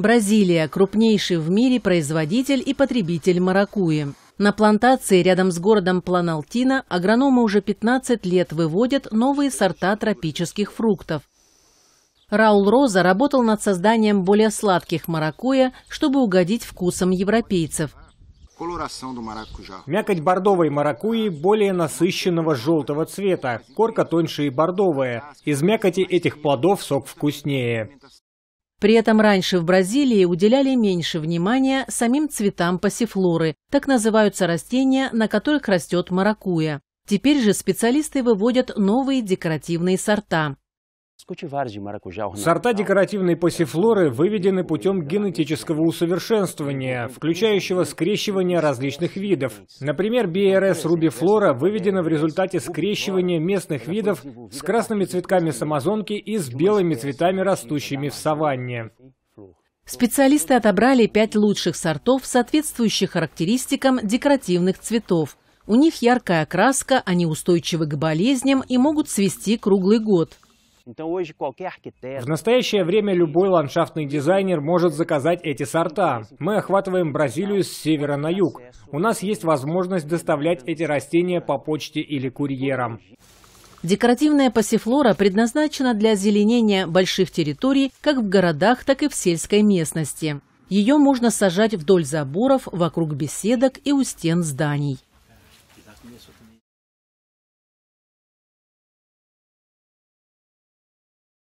Бразилия – крупнейший в мире производитель и потребитель маракуи. На плантации рядом с городом Планалтина агрономы уже 15 лет выводят новые сорта тропических фруктов. Раул Роза работал над созданием более сладких маракуя, чтобы угодить вкусам европейцев. Мякоть бордовой маракуи более насыщенного желтого цвета, корка тоньше и бордовая. Из мякоти этих плодов сок вкуснее. При этом раньше в Бразилии уделяли меньше внимания самим цветам пассифлоры, так называются растения, на которых растет маракуя. Теперь же специалисты выводят новые декоративные сорта. Сорта декоративной пассифлоры выведены путем генетического усовершенствования, включающего скрещивание различных видов. Например, BRS рубифлора выведена в результате скрещивания местных видов с красными цветками самозонки и с белыми цветами, растущими в саванне. Специалисты отобрали пять лучших сортов, соответствующих характеристикам декоративных цветов. У них яркая окраска, они устойчивы к болезням и могут цвести круглый год. В настоящее время любой ландшафтный дизайнер может заказать эти сорта. Мы охватываем Бразилию с севера на юг. У нас есть возможность доставлять эти растения по почте или курьером. Декоративная пассифлора предназначена для озеленения больших территорий как в городах, так и в сельской местности. Ее можно сажать вдоль заборов, вокруг беседок и у стен зданий.